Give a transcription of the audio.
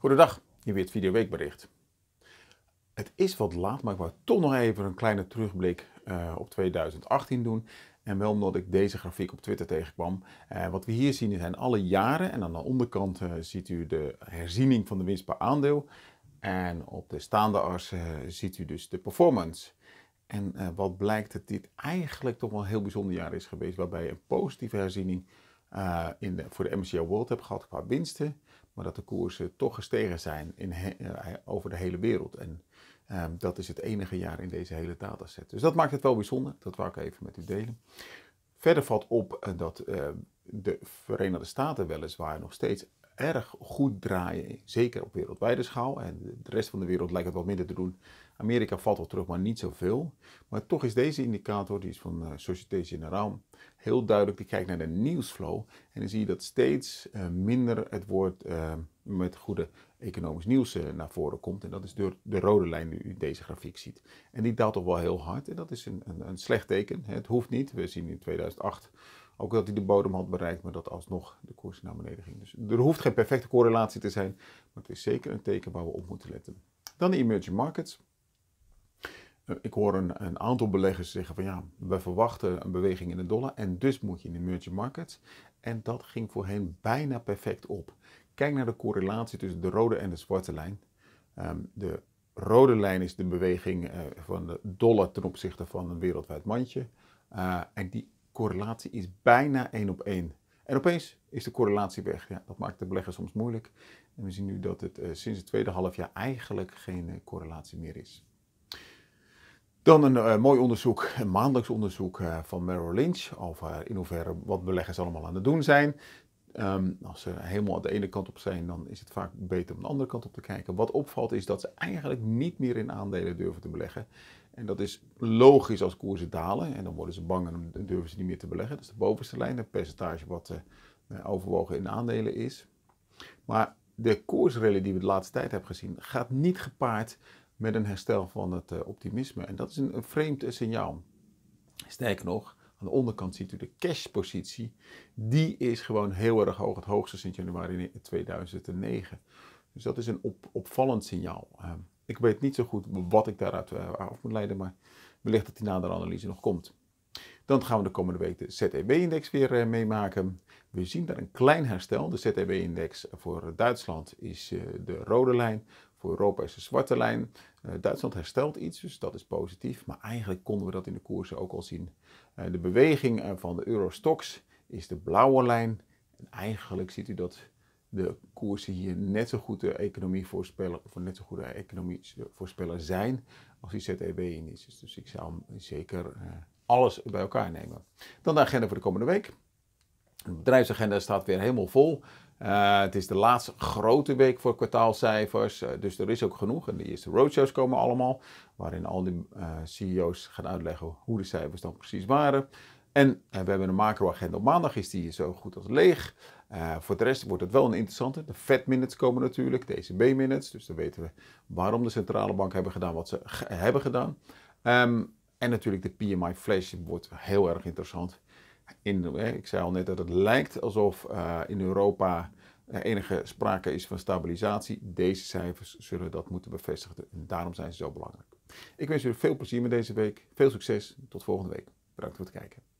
Goedendag, hier weer het Video Weekbericht. Het is wat laat, maar ik wou toch nog even een kleine terugblik eh, op 2018 doen. En wel omdat ik deze grafiek op Twitter tegenkwam. Eh, wat we hier zien zijn alle jaren. En aan de onderkant eh, ziet u de herziening van de winst per aandeel. En op de staande as ziet u dus de performance. En wat blijkt dat dit eigenlijk toch wel een heel bijzonder jaar is geweest. Waarbij een positieve herziening eh, in voor de MSCI World heb gehad qua winsten. Maar dat de koersen toch gestegen zijn in eh, over de hele wereld. En ehm, dat is het enige jaar in deze hele dataset. Dus dat maakt het wel bijzonder. Dat wou ik even met u delen. Verder valt op eh, dat de Verenigde Staten weliswaar nog steeds erg goed draaien. Zeker op wereldwijde schaal. En de rest van de wereld lijkt het wat minder te doen. Amerika valt wel terug, maar niet zoveel. Maar toch is deze indicator, die is van eh, Société Générale, heel duidelijk. Die kijkt naar de nieuwsflow. En dan zie je dat steeds eh, minder het woord eh, met goede economisch nieuws naar voren komt. En dat is door de rode lijn die u deze grafiek ziet. En die daalt toch wel heel hard. En dat is een, een, een slecht teken. Het hoeft niet. We zien in 2008 ook dat hij de bodem had bereikt, maar dat alsnog de koers naar beneden ging. Dus er hoeft geen perfecte correlatie te zijn, maar het is zeker een teken waar we op moeten letten. Dan de emerging markets. Eh, ik hoor een, een, aantal beleggers zeggen van ja, we verwachten een beweging in de dollar en dus moet je in de emerging markets. En dat ging voorheen bijna perfect op. Kijk naar de correlatie tussen de rode en de zwarte lijn. Ehm, de rode lijn is de beweging eh, van de dollar ten opzichte van een wereldwijd mandje. Eh, en die correlatie is bijna één op één. En opeens is de correlatie weg. Ja, dat maakt de belegger soms moeilijk. En we zien nu dat het eh, sinds het tweede halfjaar eigenlijk geen eh, correlatie meer is. Dan een eh, mooi onderzoek, een maandelijks onderzoek van Merrill Lynch over in hoeverre wat beleggers allemaal aan het doen zijn. Ehm, als ze helemaal aan de ene kant op zijn, dan is het vaak beter om de andere kant op te kijken. Wat opvalt is dat ze eigenlijk niet meer in aandelen durven te beleggen. En dat is logisch als koersen dalen. En dan worden ze bang en durven ze niet meer te beleggen. Dus de bovenste lijn, het percentage wat eh, overwogen in aandelen is. Maar de koersrally die we de laatste tijd hebben gezien, gaat niet gepaard met een herstel van het eh, optimisme. En dat is een, een vreemd eh, signaal. Sterker nog, aan de onderkant ziet u de cashpositie. Die is gewoon heel erg hoog, het hoogste sinds januari 2009. Dus dat is een op, opvallend signaal. Ehm, ik weet niet zo goed wat ik daaruit eh, af moet leiden, maar wellicht dat die na de analyse nog komt. Dan gaan we de komende week de ZEB-index weer eh, meemaken. We zien daar een klein herstel. De ZEB-index voor Duitsland is eh, de rode lijn. Voor Europa is de zwarte lijn. Eh, Duitsland herstelt iets, dus dat is positief. Maar eigenlijk konden we dat in de koersen ook al zien. Eh, de beweging eh, van de Eurostox is de blauwe lijn. En eigenlijk ziet u dat de koersen hier net zo goed de economie voorspellen, of net zo goede economie zijn als die ZEW in is. Dus, dus ik zou zeker alles bij elkaar nemen. Dan de agenda voor de komende week. De bedrijfsagenda staat weer helemaal vol. Eh, het is de laatste grote week voor kwartaalcijfers, eh, dus er is ook genoeg. En de eerste roadshows komen allemaal, waarin al die eh, CEO's gaan uitleggen hoe de cijfers dan precies waren. En we hebben een macroagenda op maandag, is die zo goed als leeg. voor de rest wordt het wel een interessante. De Fed Minutes komen natuurlijk, de ECB Minutes, dus dan weten we waarom de centrale bank hebben gedaan wat ze hebben gedaan. Ehm, en natuurlijk de PMI Flash wordt heel erg interessant in, ik zei al net dat het lijkt alsof eh, in Europa enige sprake is van stabilisatie. Deze cijfers zullen dat moeten bevestigen en daarom zijn ze zo belangrijk. Ik wens jullie veel plezier met deze week, veel succes, tot volgende week. Bedankt voor het kijken.